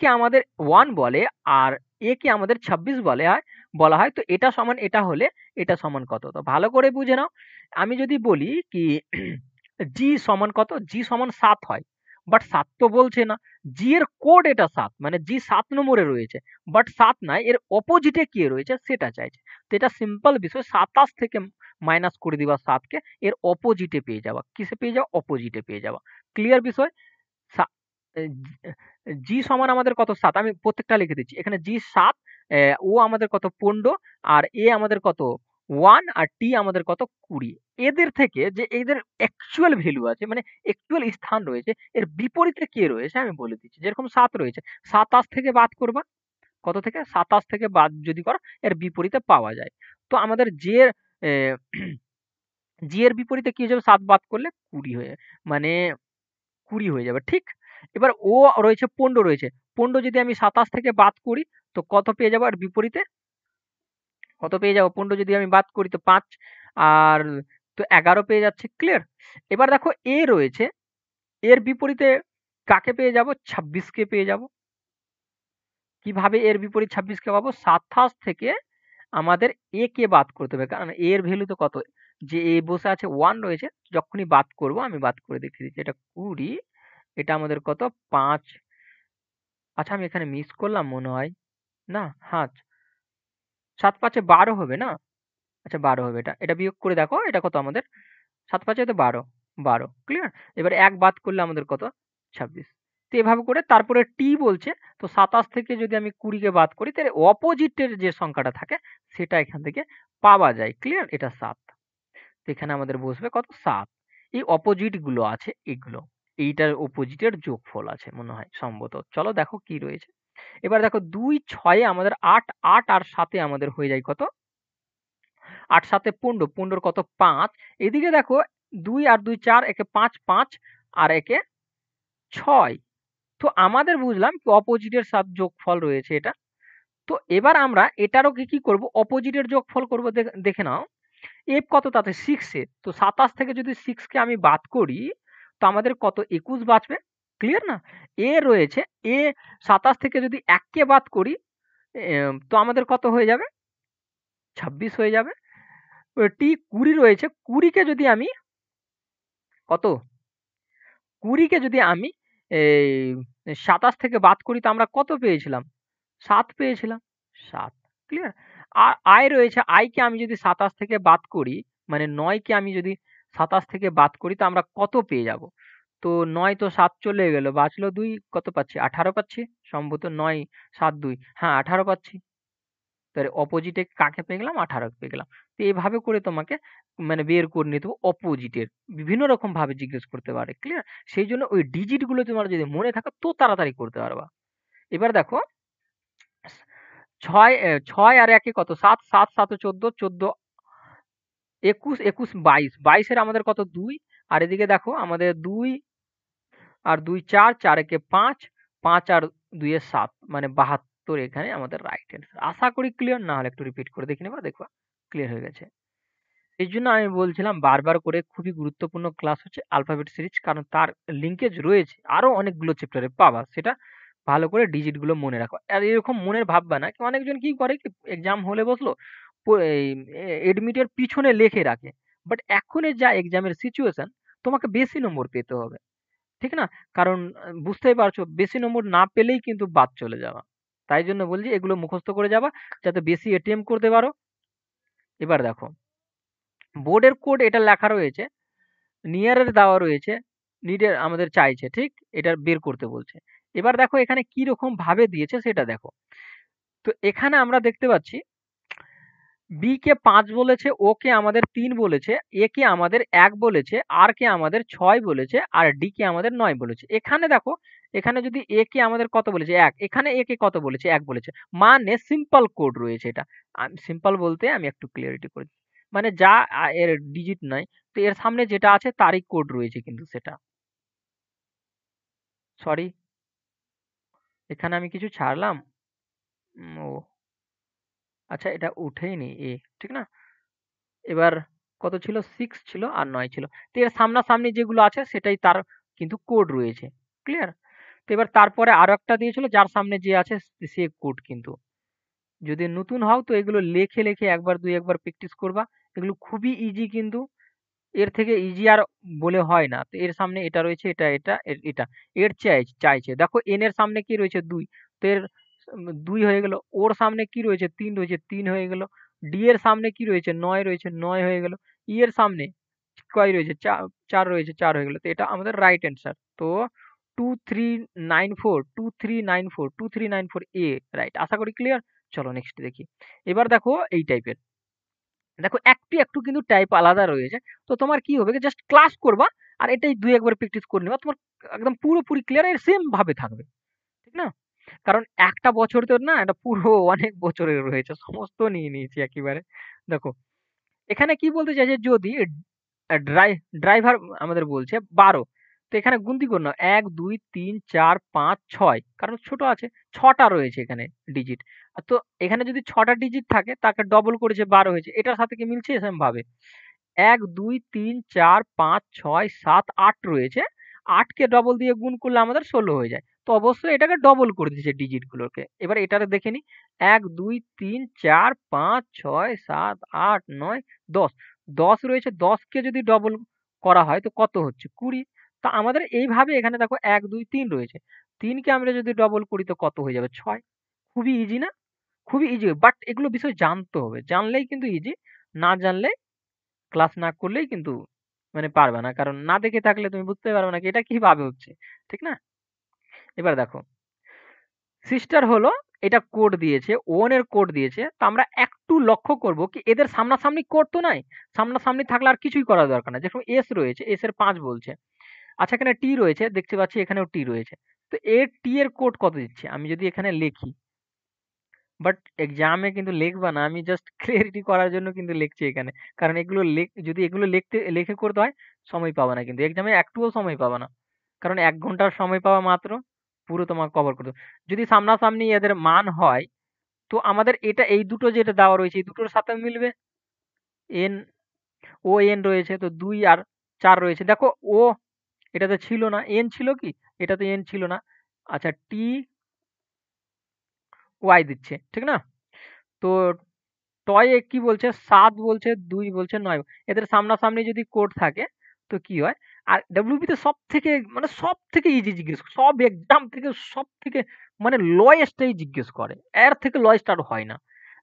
কে আমাদের ওয়ান বলে আর এ কে আমাদের ২৬ বলে হয় বলা হয় তো এটা সমান এটা হলে এটা সমান কত তো ভালো করে বুঝে নাও আমি যদি বলি কি জি <clears throat> সমান কত জি সমান সাত হয় বাট সাত তো বলছে না জি এর কোড এটা সাত মানে জি সাত নম্বরে রয়েছে বাট সাত নাই এর অপোজিটে কি রয়েছে সেটা চাইছে তো এটা সিম্পল বিষয় সাতাশ থেকে মাইনাস করে দিবা সাতকে এর অপোজিটে পেয়ে যাওয়া কিসে পেয়ে যাওয়া অপোজিটে পেয়ে যাওয়া ক্লিয়ার বিষয় জি সমান আমাদের কত সাত আমি প্রত্যেকটা লিখে দিচ্ছি এখানে জি সাত ও আমাদের কত পনেরো আর এ আমাদের কত ওয়ান আর টি আমাদের কত কুড়ি এদের থেকে যে এদের অ্যাকচুয়াল ভ্যালু আছে মানে অ্যাকচুয়াল স্থান রয়েছে এর বিপরীতে কে রয়েছে আমি বলে দিচ্ছি যেরকম সাত রয়েছে সাতাশ থেকে বাদ করবা কত থেকে সাতাশ থেকে বাদ যদি করো এর বিপরীতে পাওয়া যায় তো আমাদের যে জি এর বিপরীতে কি হয়ে যাবে সাত বাদ করলে কুড়ি হয়ে মানে কুড়ি হয়ে যাবে ঠিক এবার ও রয়েছে পনেরো রয়েছে পনেরো যদি আমি সাতাশ থেকে বাদ করি তো কত পেয়ে যাবো আর বিপরীতে কত পেয়ে যাবো পনেরো যদি আমি বাদ করি তো পাঁচ আর তো এগারো পেয়ে যাচ্ছে ক্লিয়ার এবার দেখো এ রয়েছে এর বিপরীতে কাকে পেয়ে যাব ছাব্বিশকে পেয়ে যাব কিভাবে এর বিপরীত ছাব্বিশকে পাবো সাতাশ থেকে আমাদের এ কে বাদ করতে হবে কারণ এর ভ্যালু তো কত যে এ বসে আছে ওয়ান রয়েছে যখনই বাদ করব আমি বাদ করে দেখিয়ে দিচ্ছি এটা কুড়ি এটা আমাদের কত পাঁচ আচ্ছা আমি এখানে মিস করলাম মনে হয় না হাত সাত পাঁচে বারো হবে না আচ্ছা বারো হবে এটা এটা বিয়োগ করে দেখো এটা কত আমাদের সাত পাঁচে তো বারো বারো ক্লিয়ার এবার এক বাদ করলে আমাদের কত ছাব্বিশ তো এভাবে করে তারপরে টি বলছে তো সাতাশ থেকে যদি আমি কুড়িকে বাদ করি তাহলে অপোজিটের যে সংখ্যাটা থাকে সেটা এখান থেকে পাওয়া যায় ক্লিয়ার এটা সাত তো এখানে আমাদের বসবে কত সাত এই অপোজিটগুলো আছে এগুলো এইটার অপোজিটের যোগফল আছে মনে হয় সম্ভবত চলো দেখো কি রয়েছে এবার দেখো দুই ছয়ে আমাদের আট আট আর সাথে আমাদের হয়ে যায় কত আট সাথে পনেরো পনেরোর কত পাঁচ এদিকে দেখো দুই আর দুই চার একে পাঁচ পাঁচ আর একে ছয় তো আমাদের বুঝলাম কি অপোজিটের সাত যোগফল রয়েছে এটা তো এবার আমরা এটারও কি কি করব অপোজিটের যোগফল করব দেখে নাও এফ কত তাতে সিক্সে তো সাতাশ থেকে যদি সিক্সকে আমি বাদ করি তো আমাদের কত একুশ বাঁচবে ক্লিয়ার না এ রয়েছে এ সাতাশ থেকে যদি এককে বাদ করি তো আমাদের কত হয়ে যাবে ছাব্বিশ হয়ে যাবে টি কুড়ি রয়েছে কুড়িকে যদি আমি কত কুড়িকে যদি আমি এই সাতাশ থেকে বাদ করি তো আমরা কত পেয়েছিলাম সাত পেয়েছিলাম সাত ক্লিয়ার আর আয় রয়েছে আয়কে আমি যদি সাতাশ থেকে বাদ করি মানে নয়কে আমি যদি সাতাশ থেকে বাদ করি তো আমরা কত পেয়ে যাবো তো নয় তো সাত চলে গেল বাঁচলো দুই কত পাচ্ছি আঠারো পাচ্ছি সম্ভবত নয় সাত দুই হ্যাঁ আঠারো পাচ্ছি তাহলে অপোজিটে কাকে পেয়ে গেলাম আঠারো পেয়ে গেলাম তো এইভাবে করে তোমাকে মানে বের করে নিতে হবে অপোজিটের বিভিন্ন রকম ভাবে জিজ্ঞেস করতে পারে ক্লিয়ার সেই জন্য ওই ডিজিটগুলো তোমার যদি মনে থাকে তো তাড়াতাড়ি করতে পারবা এবার দেখো ছয় ছয় আর একে কত সাত সাত সাত চোদ্দ চোদ্দ একুশ একুশ বাইশ বাইশের আমাদের কত দুই আর এদিকে দেখো আমাদের দুই আর দুই চার চার একে পাঁচ পাঁচ আর দুয়ে সাত মানে বাহাত্তর এখানে আমাদের রাইট অ্যান্সার আশা করি ক্লিয়ার না হলে একটু রিপিট করে দেখে নেবা দেখবা ক্লিয়ার হয়ে গেছে এই জন্য আমি বলছিলাম বারবার করে খুবই গুরুত্বপূর্ণ ক্লাস হচ্ছে আলফাবেট সিরিজ কারণ তার লিঙ্কেজ রয়েছে আরও অনেকগুলো চ্যাপ্টারে পাবা সেটা ভালো করে ডিজিটগুলো মনে রাখো আর এরকম মনের ভাববা না অনেকজন কি করে কি এক্সাম হলে বসলো এই এডমিটের পিছনে লেখে রাখে বাট এখনের যা এক্সামের সিচুয়েশন তোমাকে বেশি নম্বর পেতে হবে ঠিক না কারণ বুঝতেই পারছো বেশি নম্বর না পেলেই কিন্তু বাদ চলে যাওয়া তাই জন্য বলছি এগুলো মুখস্থ করে যাবা যাতে বেশি এটিএম করতে পারো এবার দেখো বোর্ডের কোড এটা লেখা রয়েছে নিয়ারের দেওয়া রয়েছে নিডের আমাদের চাইছে ঠিক এটা বের করতে বলছে এবার দেখো এখানে কি রকম ভাবে দিয়েছে সেটা দেখো তো এখানে আমরা দেখতে পাচ্ছি বি কে পাঁচ বলেছে ও কে আমাদের তিন বলেছে এ কে আমাদের এক বলেছে আর কে আমাদের ছয় বলেছে আর ডি কে আমাদের নয় বলেছে এখানে দেখো এখানে যদি এ কে আমাদের কত বলেছে এক এখানে এ কে কত বলেছে এক বলেছে মানে সিম্পল কোড রয়েছে এটা সিম্পল বলতে আমি একটু ক্লিয়ারিটি করে মানে যা এর ডিজিট নয় তো এর সামনে যেটা আছে তারই কোড রয়েছে কিন্তু সেটা সরি এখানে আমি কিছু ছাড়লাম ও আচ্ছা এটা উঠেইনি এ ঠিক না এবার কত ছিল সিক্স ছিল আর নয় ছিল তো এর সামনাসামনি যেগুলো আছে সেটাই তার কিন্তু কোড রয়েছে ক্লিয়ার তো এবার তারপরে আরও একটা দিয়েছিল যার সামনে যে আছে সে কোড কিন্তু যদি নতুন হও তো এগুলো লেখে লেখে একবার দুই একবার প্র্যাকটিস করবা এগুলো খুবই ইজি কিন্তু এর থেকে ইজি আর বলে হয় না তো এর সামনে এটা রয়েছে এটা এটা এটা এর চাই চাইছে দেখো এন এর সামনে কি রয়েছে দুই তো এর দুই হয়ে গেল ওর সামনে কি রয়েছে তিন রয়েছে তিন হয়ে গেল ডি এর সামনে কি রয়েছে নয় রয়েছে নয় হয়ে গেল ই এর সামনে কয় রয়েছে চার রয়েছে চার হয়ে গেল তো এটা আমাদের রাইট অ্যান্সার তো two three nine four two three nine four two three nine four A right আশা করি ক্লিয়ার চলো নেক্সট দেখি এবার দেখো এই টাইপের দেখো একটু একটু কিন্তু টাইপ আলাদা রয়েছে তো তোমার কি হবে জাস্ট ক্লাস করবা আর এটাই দুই একবার প্র্যাকটিস করে নেবা তোমার একদম পুরোপুরি ক্লিয়ার এর সেম ভাবে থাকবে ঠিক না কারণ একটা বছর তো না এটা পুরো <laughs> অনেক বছরের রয়েছে সমস্ত নিয়ে নিয়েছি একেবারে দেখো এখানে কি বলতে চাইছে যদি ড্রাইভার আমাদের বলছে বারো তো এখানে গুন্দি করে না এক দুই তিন চার পাঁচ ছয় কারণ ছোট আছে ছটা রয়েছে এখানে ডিজিট তো এখানে যদি ছটা ডিজিট থাকে তাকে ডবল করেছে বারো হয়েছে এটার সাথে কি মিলছে ভাবে এক দুই তিন চার পাঁচ ছয় সাত আট রয়েছে আটকে ডবল দিয়ে গুণ করলে আমাদের ষোলো হয়ে যায় তো অবশ্যই এটাকে ডবল করে দিচ্ছে ডিজিটগুলোকে এবার এটাকে দেখে নিই এক দুই তিন চার পাঁচ ছয় সাত আট নয় দশ দশ রয়েছে দশকে যদি ডবল করা হয় তো কত হচ্ছে কুড়ি তা আমাদের এইভাবে এখানে দেখো এক দুই তিন রয়েছে তিনকে আমরা যদি ডবল করি তো কত হয়ে যাবে ছয় খুবই ইজি না খুবই ইজি বাট এগুলো বিষয় জানতে হবে জানলেই কিন্তু ইজি না জানলে ক্লাস না করলেই কিন্তু মানে পারবে না কারণ না দেখে থাকলে তুমি বুঝতে পারবে না কি এটা কিভাবে হচ্ছে ঠিক না এবার দেখো সিস্টার হলো এটা কোড দিয়েছে ওনের কোড দিয়েছে তো আমরা একটু লক্ষ্য করব কি এদের সামনাসামনি কোড তো নাই সামনাসামনি থাকলে আর কিছুই করার দরকার না যেরকম এস রয়েছে এস এর পাঁচ বলছে আচ্ছা এখানে টি রয়েছে দেখতে পাচ্ছি এখানেও টি রয়েছে তো এর টি এর কোড কত দিচ্ছে আমি যদি এখানে লিখি বাট এক্সামে কিন্তু লিখবা না আমি জাস্ট ক্লিয়ারিটি <laughs> করার জন্য কিন্তু লিখছি এখানে কারণ এগুলো যদি এগুলো লিখতে লিখে করতে হয় সময় পাবো না কিন্তু এক্সামে একটুও সময় পাবো না কারণ এক ঘন্টার সময় পাওয়া মাত্র পুরো তোমাকে কভার করে যদি সামনাসামনি এদের মান হয় তো আমাদের এটা এই দুটো যেটা দেওয়া রয়েছে এই দুটোর সাথে মিলবে এন ও এন রয়েছে তো দুই আর চার রয়েছে দেখো ও এটাতে ছিল না এন ছিল কি এটা তো এন ছিল না আচ্ছা টি ওয়াই দিচ্ছে ঠিক না তো টয়ে কি বলছে সাত বলছে দুই বলছে নয় এদের সামনাসামনি যদি কোড থাকে তো কি হয় আর ডাব্লিউবিতে মানে সব থেকে মানে সব থেকে ইজি জিজ্ঞেস সব এক্সাম থেকে সব থেকে মানে লয়েস্টটাই জিজ্ঞেস করে এর থেকে লয়েস্ট আর হয় না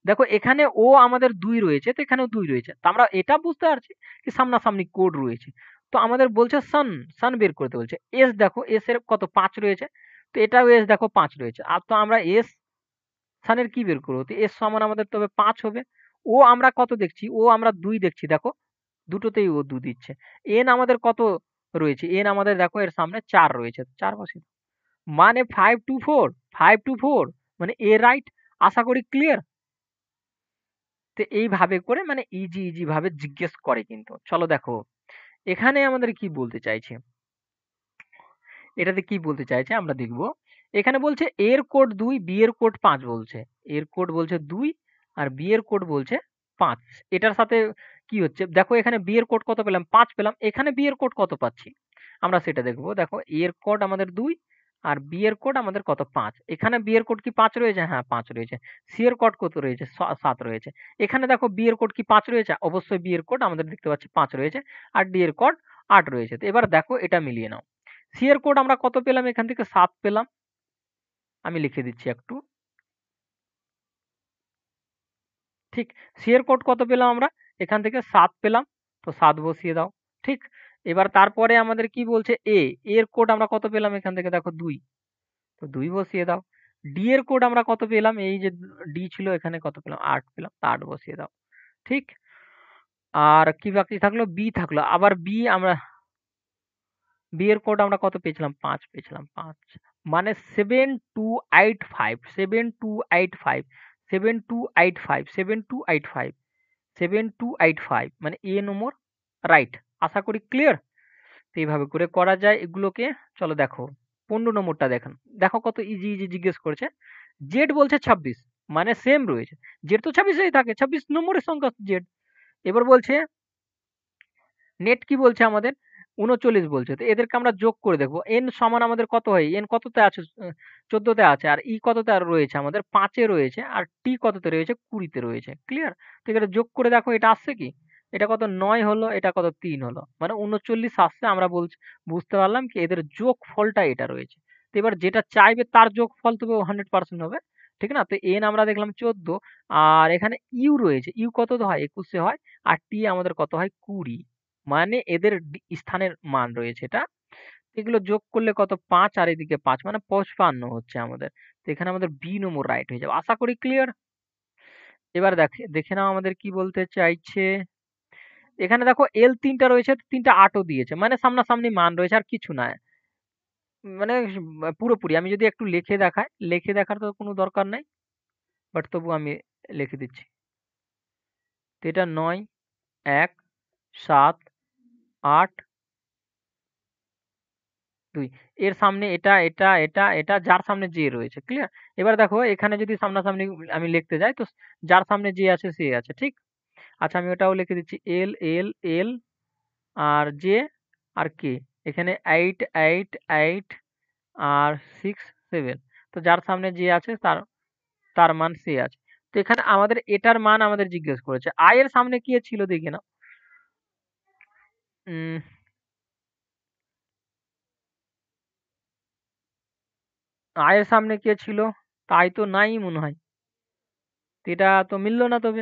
দেখো এখানে ও আমাদের দুই রয়েছে তো এখানেও দুই রয়েছে তো আমরা এটা বুঝতে পারছি যে সামনাসামনি কোড রয়েছে তো আমাদের বলছে সান সান বের করতে বলছে এস দেখো এস এর কত পাঁচ রয়েছে তো এটাও এস দেখো পাঁচ রয়েছে আর তো আমরা এস সানের কি বের করবো তো এস সমান আমাদের তবে পাঁচ হবে ও আমরা কত দেখছি ও আমরা দুই দেখছি দেখো দুটোতেই ও দু দিচ্ছে এন আমাদের কত রয়েছে এন আমাদের দেখো এর সামনে চার রয়েছে চার বসে মানে five two four five two four মানে এ রাইট আশা করি ক্লিয়ার তো এইভাবে করে মানে ইজি ইজি ভাবে জিজ্ঞেস করে কিন্তু চলো দেখো এখানে আমাদের কি বলতে চাইছে এটাতে কি বলতে চাইছে আমরা দেখব এখানে বলছে এর কোড দুই বি এর কোড পাঁচ বলছে এর কোড বলছে দুই আর বি এর কোড বলছে পাঁচ এটার সাথে কি হচ্ছে দেখো এখানে বিয়ের কোড কত পেলাম পাঁচ পেলাম এখানে বিয়ের কোড কত পাচ্ছি আমরা সেটা দেখবো দেখো এর কোড আমাদের দুই আর বিয়ের কোড আমাদের কত পাঁচ এখানে বিয়ের কোড কি পাঁচ রয়েছে হ্যাঁ পাঁচ রয়েছে সি এর কোড কত রয়েছে সাত রয়েছে এখানে দেখো বিয়ের কোড কি পাঁচ রয়েছে অবশ্যই বিয়ের কোড আমাদের দেখতে পাচ্ছি পাঁচ রয়েছে আর ডি এর কোড আট রয়েছে তো এবার দেখো এটা মিলিয়ে নাও সি এর কোড আমরা কত পেলাম এখান থেকে সাত পেলাম আমি লিখে দিচ্ছি একটু ঠিক সি এর কোড কত পেলাম আমরা এখান থেকে সাত পেলাম তো সাত বসিয়ে দাও ঠিক এবার তারপরে আমাদের কি বলছে এ এর কোড আমরা কত পেলাম এখান থেকে দেখো দুই তো দুই বসিয়ে দাও ডি এর কোড আমরা কত পেলাম এই যে ডি ছিল এখানে কত পেলাম আট পেলাম আট বসিয়ে দাও ঠিক আর কি বাকি থাকলো বি থাকলো আবার বি আমরা বি এর কোড আমরা কত পেয়েছিলাম পাঁচ পেয়েছিলাম পাঁচ মানে seven two eight five seven two eight five seven two eight five seven two eight five seven two eight five মানে এ নম্বর রাইট আশা করি ক্লিয়ার তো এইভাবে করে করা যায় এগুলোকে চলো দেখো পনেরো নম্বরটা দেখেন দেখো কত ইজি ইজি জিজ্ঞেস করছে জেড বলছে ছাব্বিশ মানে সেম রয়েছে জেড তো ছাব্বিশেই থাকে ছাব্বিশ নম্বরের সংখ্যা জেড এবার বলছে নেট কি বলছে আমাদের উনচল্লিশ বলছে তো এদেরকে আমরা যোগ করে দেখবো এন সমান আমাদের কত হয় এন কততে আছে চোদ্দোতে আছে আর ই e কততে আর রয়েছে আমাদের পাঁচে রয়েছে আর টি কততে রয়েছে কুড়িতে রয়েছে ক্লিয়ার তো এটা যোগ করে দেখো এটা আসছে কি এটা কত নয় হলো এটা কত তিন হলো মানে উনচল্লিশ আসছে আমরা বলছি বুঝতে পারলাম কি এদের যোগ ফলটা এটা রয়েছে তো এবার যেটা চাইবে তার যোগ ফল তবে হান্ড্রেড পার্সেন্ট হবে ঠিক না তো এন আমরা দেখলাম চোদ্দ আর এখানে ইউ রয়েছে ইউ কত হয় একুশে হয় আর টি আমাদের কত হয় কুড়ি মানে এদের স্থানের মান রয়েছে এটা এগুলো যোগ করলে কত পাঁচ আর এদিকে পাঁচ মানে পঁচপান্ন হচ্ছে আমাদের তো এখানে আমাদের বি নম্বর রাইট হয়ে যাবে আশা করি ক্লিয়ার এবার দেখে দেখে নাও আমাদের কি বলতে চাইছে এখানে দেখো এল তিনটা রয়েছে তিনটা আটও দিয়েছে মানে সামনাসামনি মান রয়েছে আর কিছু না মানে পুরোপুরি আমি যদি একটু লিখে দেখাই লেখে দেখার তো কোনো দরকার নাই বাট তবু আমি লিখে দিচ্ছি তো এটা নয় এক সাত আট দুই এর সামনে এটা এটা এটা এটা যার সামনে যে রয়েছে ক্লিয়ার এবার দেখো এখানে যদি সামনাসামনি আমি লিখতে যাই তো যার সামনে যে আছে সে আছে ঠিক আচ্ছা আমি ওটাও লিখে দিচ্ছি এল এল এল আর জে আর কে এখানে এইট এইট এইট আর সিক্স সেভেন তো যার সামনে যে আছে তার তার মান সে আছে তো এখানে আমাদের এটার মান আমাদের জিজ্ঞেস করেছে আয়ের সামনে কি ছিল দেখে না উম mm. আয়ের সামনে কে ছিল তাই তো নাই মনে হয় এটা তো মিলল না তবে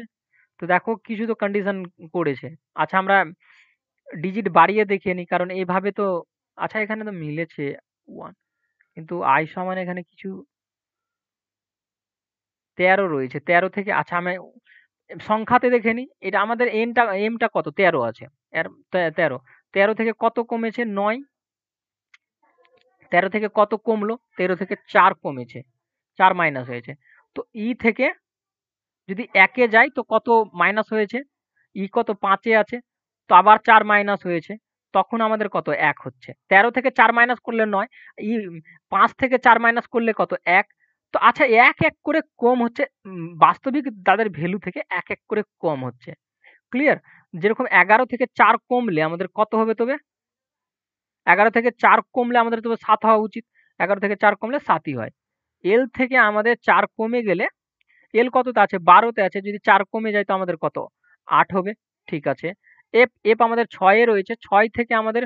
তো দেখো কিছু তো কন্ডিশন করেছে আচ্ছা আমরা ডিজিট বাড়িয়ে দেখে নি কারণ এইভাবে তো আচ্ছা এখানে তো মিলেছে ওয়ান কিন্তু আয় সমান এখানে কিছু তেরো রয়েছে তেরো থেকে আচ্ছা আমি সংখ্যাতে দেখে নিই এটা আমাদের এনটা এমটা কত তেরো আছে তেরো তেরো থেকে কত কমেছে নয় তেরো থেকে কত কমলো তেরো থেকে চার কমেছে চার মাইনাস হয়েছে তো ই e থেকে যদি একে যাই তো কত মাইনাস হয়েছে ই e কত পাঁচে আছে তো আবার চার মাইনাস হয়েছে তখন আমাদের কত এক হচ্ছে তেরো থেকে চার মাইনাস করলে নয় ই e, পাঁচ থেকে চার মাইনাস করলে কত এক তো আচ্ছা এক এক করে কম হচ্ছে বাস্তবিক তাদের ভ্যালু থেকে এক এক করে কম হচ্ছে ক্লিয়ার যেরকম এগারো থেকে চার কমলে আমাদের কত হবে তবে এগারো থেকে চার কমলে আমাদের তবে সাত হওয়া উচিত এগারো থেকে চার কমলে সাতই হয় এল থেকে আমাদের চার কমে গেলে এল কততে আছে বারোতে আছে যদি চার কমে যায় তো আমাদের কত আট হবে ঠিক আছে এফ এফ আমাদের ছয়ে রয়েছে ছয় থেকে আমাদের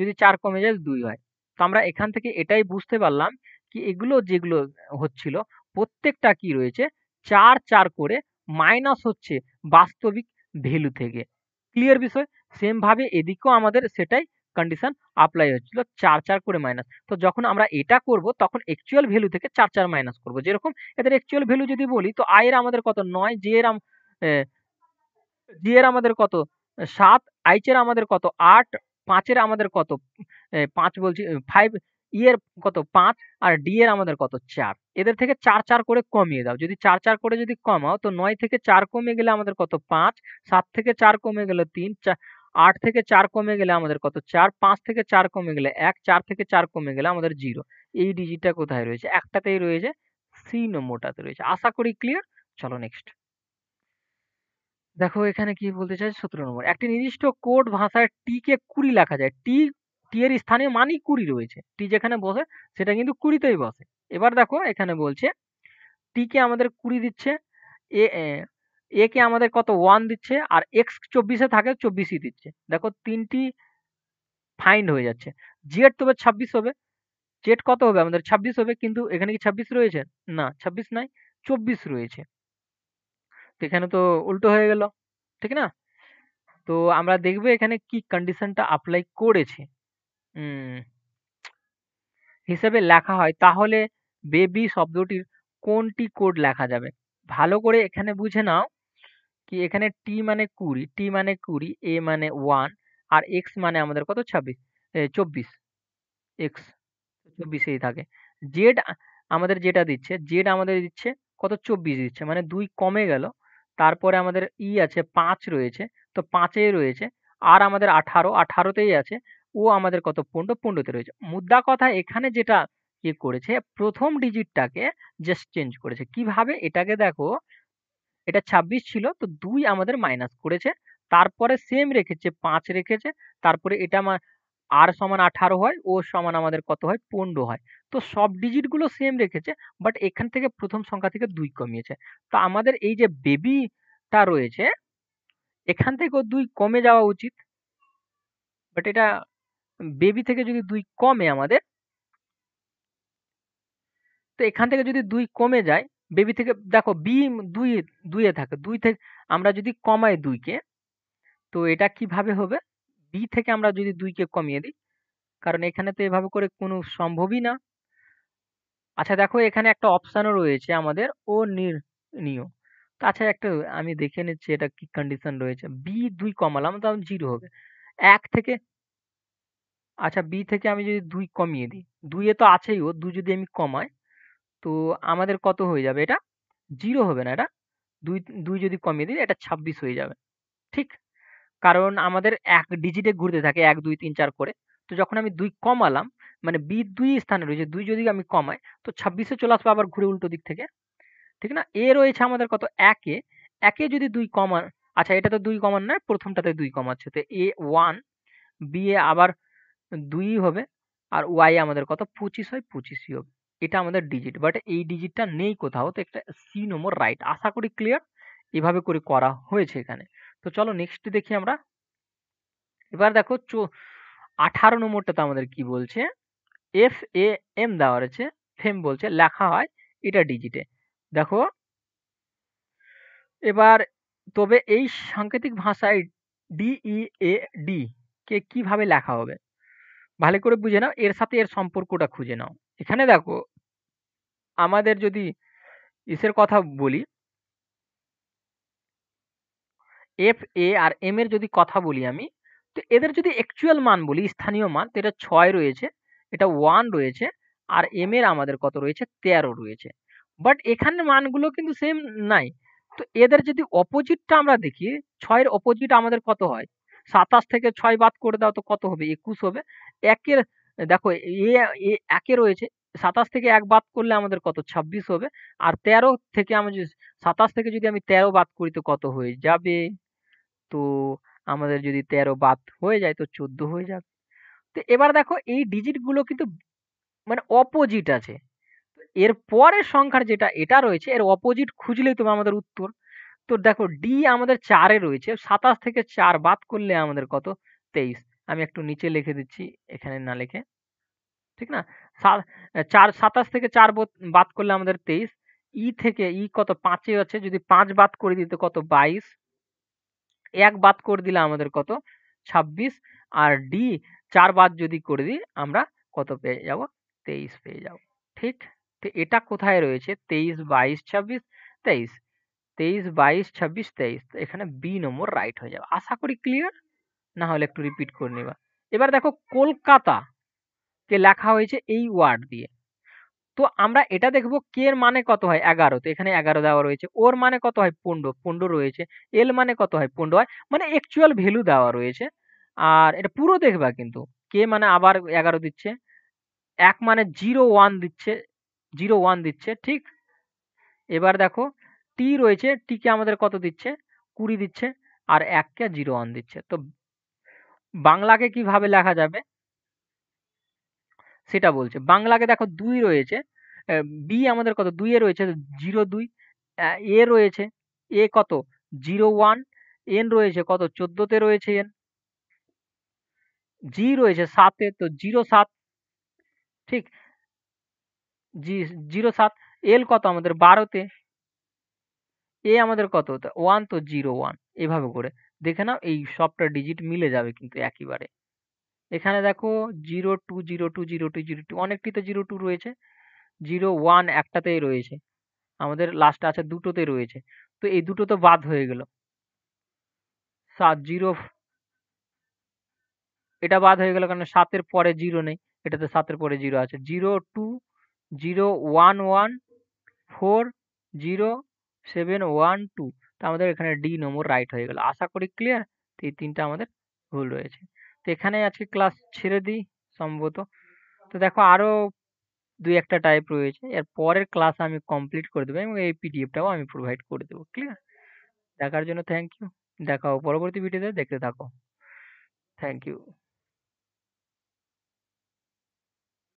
যদি চার কমে যায় দুই হয় তো আমরা এখান থেকে এটাই বুঝতে পারলাম কি এগুলো যেগুলো হচ্ছিল প্রত্যেকটা কি রয়েছে চার চার করে মাইনাস হচ্ছে বাস্তবিক ভ্যালু থেকে ক্লিয়ার বিষয় সেমভাবে এদিকেও আমাদের সেটাই কন্ডিশন অ্যাপ্লাই হচ্ছিল চার চার করে মাইনাস তো যখন আমরা এটা করব তখন অ্যাকচুয়াল ভ্যালু থেকে চার চার মাইনাস করব যেরকম এদের অ্যাকচুয়াল ভ্যালু যদি বলি তো আয়ের আমাদের কত নয় জে এর জি এর আমাদের কত সাত আইচের আমাদের কত আট পাঁচের আমাদের কত পাঁচ বলছি ফাইভ ইয়ের এর কত পাঁচ আর ডি এর আমাদের কত চার এদের থেকে চার চার করে কমিয়ে দাও যদি চার চার করে যদি কমাও তো নয় থেকে চার কমে গেলে আমাদের কত পাঁচ সাত থেকে চার কমে গেলে তিন আট থেকে চার কমে গেলে আমাদের কত চার পাঁচ থেকে চার কমে গেলে এক চার থেকে চার কমে গেলে আমাদের জিরো এই ডিজিটটা কোথায় রয়েছে একটাতেই রয়েছে সি নম্বরটাতে রয়েছে আশা করি ক্লিয়ার চলো নেক্সট দেখো এখানে কি বলতে চাই সতেরো নম্বর একটি নির্দিষ্ট কোড ভাষায় টি কে কুড়ি লেখা যায় টি টি এর স্থানে মানই কুড়ি রয়েছে টি যেখানে বসে সেটা কিন্তু কুড়িতেই বসে এবার দেখো এখানে বলছে টিকে আমাদের কুড়ি দিচ্ছে এ এ কে আমাদের কত ওয়ান দিচ্ছে আর এক্স চব্বিশে থাকে চব্বিশই দিচ্ছে দেখো তিনটি ফাইন্ড হয়ে যাচ্ছে জেড তবে ছাব্বিশ হবে জেড কত হবে আমাদের ছাব্বিশ হবে কিন্তু এখানে কি ছাব্বিশ রয়েছে না ছাব্বিশ নাই চব্বিশ রয়েছে তো এখানে তো উল্টো হয়ে গেল ঠিক না তো আমরা দেখবো এখানে কি কন্ডিশনটা অ্যাপ্লাই করেছে হিসেবে লেখা হয় তাহলে বেবি শব্দটির কোনটি কোড লেখা যাবে? ভালো করে এখানে বুঝে নাও কি এখানে টি মানে কুড়ি টি মানে কুড়ি এ মানে ওয়ান আর এক্স মানে আমাদের কত ছাব্বিশ চব্বিশ x চব্বিশেই থাকে জেড আমাদের যেটা দিচ্ছে জেড আমাদের দিচ্ছে কত চব্বিশ দিচ্ছে মানে দুই কমে গেল তারপরে আমাদের ই e আছে পাঁচ রয়েছে তো পাঁচে রয়েছে আর আমাদের আঠারো আঠারোতেই আছে ও আমাদের কত পণ্ড পণ্ডতে রয়েছে মুদ্রা কথা এখানে যেটা ইয়ে করেছে প্রথম ডিজিটটাকে জাস্ট চেঞ্জ করেছে কিভাবে এটাকে দেখো এটা ২৬ ছিল তো দুই আমাদের মাইনাস করেছে তারপরে সেম রেখেছে পাঁচ রেখেছে তারপরে এটা আর সমান আঠারো হয় ও সমান আমাদের কত হয় পণ্ড হয় তো সব ডিজিটগুলো সেম রেখেছে বাট এখান থেকে প্রথম সংখ্যা থেকে দুই কমিয়েছে তো আমাদের এই যে বেবিটা রয়েছে এখান থেকেও দুই কমে যাওয়া উচিত বাট এটা বেবি থেকে যদি দুই কমে আমাদের তো এখান থেকে যদি দুই কমে যায় বেবি থেকে দেখো বি দুই দুইয়ে থাকে দুই থেকে আমরা যদি কমাই দুইকে তো এটা কিভাবে হবে বি থেকে আমরা যদি দুইকে কমিয়ে দিই কারণ এখানে তো এভাবে করে কোনো সম্ভবই না আচ্ছা দেখো এখানে একটা অপশানও রয়েছে আমাদের ও নির্ণীয় আচ্ছা একটা আমি দেখে নিচ্ছি এটা কি কন্ডিশন রয়েছে বি দুই কমালাম তখন জিরো হবে এক থেকে আচ্ছা বি থেকে আমি যদি দুই কমিয়ে দিই দুইয়ে তো আছেই ও দুই যদি আমি কমাই তো আমাদের কত হয়ে যাবে এটা জিরো হবে না এটা দুই দুই যদি কমিয়ে দিই এটা ছাব্বিশ হয়ে যাবে ঠিক কারণ আমাদের এক ডিজিটে ঘুরতে থাকে এক দুই তিন চার করে তো যখন আমি দুই কমালাম মানে বি দুই স্থানে রয়েছে দুই যদি আমি কমাই তো ছাব্বিশে চলে আসবে আবার ঘুরে উল্টো দিক থেকে ঠিক না এ রয়েছে আমাদের কত একে একে যদি দুই কমান আচ্ছা এটা তো দুই কমান নয় প্রথমটাতে দুই কমাচ্ছে তো এ ওয়ান বি এ আবার দুই হবে আর ওয়াই আমাদের কত পঁচিশ হয় পঁচিশই হবে এটা আমাদের ডিজিট বাট এই ডিজিটটা নেই কোথাও তো একটা সি নম্বর রাইট আশা করি ক্লিয়ার এভাবে করে করা হয়েছে এখানে তো চলো নেক্সট দেখি আমরা এবার দেখো আঠারো নম্বরটাতে আমাদের কি বলছে এফ এ এম দেওয়া রয়েছে ফেম বলছে লেখা হয় এটা ডিজিটে দেখো এবার তবে এই সাংকেতিক ভাষায় ডিই এ ডি কে কিভাবে লেখা হবে ভালো করে বুঝে নাও এর সাথে এর সম্পর্কটা খুঁজে নাও এখানে দেখো আমাদের যদি ইসের কথা বলি এফ এ আর এম এর যদি কথা বলি আমি তো এদের যদি অ্যাকচুয়াল মান বলি স্থানীয় মান তো এটা ছয় রয়েছে এটা ওয়ান রয়েছে আর এম এর আমাদের কত রয়েছে তেরো রয়েছে বাট এখানে মানগুলো কিন্তু সেম নাই তো এদের যদি অপোজিটটা আমরা দেখি ছয়ের অপোজিট আমাদের কত হয় সাতাশ থেকে ছয় বাদ করে দাও তো কত হবে একুশ হবে একের দেখো এ একে রয়েছে সাতাশ থেকে এক বাদ করলে আমাদের কত ছাব্বিশ হবে আর তেরো থেকে আমি যদি সাতাশ থেকে যদি আমি তেরো বাদ করি তো কত হয়ে যাবে তো আমাদের যদি তেরো বাদ হয়ে যায় তো চোদ্দ হয়ে যাবে তো এবার দেখো এই ডিজিটগুলো কিন্তু মানে অপোজিট আছে এর পরের সংখ্যার যেটা এটা রয়েছে এর অপোজিট খুঁজলেই তুমি আমাদের উত্তর তো দেখো ডি আমাদের চারে রয়েছে সাতাশ থেকে চার বাদ করলে আমাদের কত তেইশ আমি একটু নিচে লিখে দিচ্ছি এখানে না লিখে ঠিক না চার সাতাশ থেকে চার বাদ করলে আমাদের তেইশ ই থেকে ই কত পাঁচে আছে যদি পাঁচ বাদ করে দিতে কত বাইশ এক বাদ করে দিলে আমাদের কত ছাব্বিশ আর ডি চার বাদ যদি করে দিই আমরা কত পেয়ে যাব তেইশ পেয়ে যাব ঠিক তো এটা কোথায় রয়েছে তেইশ বাইশ ছাব্বিশ তেইশ তেইশ বাইশ ছাব্বিশ তেইশ তো এখানে বি নম্বর রাইট হয়ে যাবে আশা করি ক্লিয়ার না হলে একটু রিপিট করে নিবা এবার দেখো কলকাতা কে লেখা হয়েছে এই ওয়ার্ড দিয়ে তো আমরা এটা দেখব কে এর মানে কত হয় এগারো তো এখানে এগারো দেওয়া রয়েছে ওর মানে কত হয় পনেরো পনেরো রয়েছে এল মানে কত হয় পনেরো হয় মানে অ্যাকচুয়াল ভ্যালু দেওয়া রয়েছে আর এটা পুরো দেখবা কিন্তু কে মানে আবার এগারো দিচ্ছে এক মানে জিরো ওয়ান দিচ্ছে জিরো ওয়ান দিচ্ছে ঠিক এবার দেখো টি রয়েছে টিকে আমাদের কত দিচ্ছে কুড়ি দিচ্ছে আর এককে জিরো ওয়ান দিচ্ছে তো বাংলাকে কিভাবে লেখা যাবে সেটা বলছে বাংলাকে দেখো দুই রয়েছে বি আমাদের কত দুইয়ে রয়েছে জিরো দুই এ রয়েছে এ কত জিরো ওয়ান এন রয়েছে কত চোদ্দোতে রয়েছে এন জি রয়েছে সাতে তো জিরো সাত ঠিক জি জিরো সাত এল কত আমাদের বারোতে এ আমাদের কত ওয়ান তো জিরো ওয়ান এভাবে করে দেখে নাও এই সবটা ডিজিট মিলে যাবে কিন্তু একইবারে এখানে দেখো zero two zero two zero two zero two তো জিরো টু রয়েছে জিরো ওয়ান একটাতেই রয়েছে আমাদের লাস্টে আছে দুটোতে রয়েছে তো এই দুটো তো বাদ হয়ে গেল সাত জিরো এটা বাদ হয়ে গেল কারণ সাতের পরে জিরো নেই এটাতে সাতের পরে জিরো আছে zero two zero one one four zero seven one two তো আমাদের এখানে ডি নম্বর রাইট হয়ে গেল আশা করি ক্লিয়ার তো এই তিনটা আমাদের ভুল রয়েছে তো এখানে আজকে ক্লাস ছেড়ে দিই সম্ভবত তো দেখো আরও দুই একটা টাইপ রয়েছে এর পরের ক্লাস আমি কমপ্লিট করে দেবো এবং এই পিডিএফটাও আমি প্রোভাইড করে দেবো ক্লিয়ার দেখার জন্য থ্যাংক ইউ দেখা হবে পরবর্তী ভিডিওতে দেখতে থাকো থ্যাংক ইউ